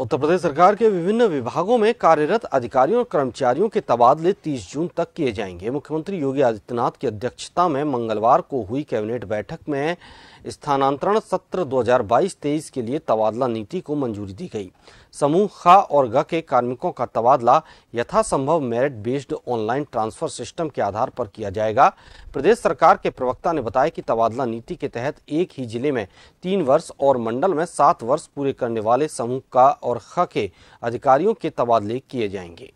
उत्तर प्रदेश सरकार के विभिन्न विभागों में कार्यरत अधिकारियों और कर्मचारियों के तबादले 30 जून तक किए जाएंगे मुख्यमंत्री योगी आदित्यनाथ की अध्यक्षता में मंगलवार को हुई कैबिनेट बैठक में स्थानांतरण सत्र 2022-23 के लिए तबादला नीति को मंजूरी दी गई समूह ख और ग के कार्मिकों का तबादला यथासंभव merit based online transfer system के आधार पर किया जाएगा प्रदेश सरकार के प्रवक्ता ने बताया कि तबादला नीति के तहत एक ही जिले में तीन वर्ष और मंडल में सात वर्ष पूरे करने वाले समूह का और ख के अधिकारियों के तबादले किए जाएंगे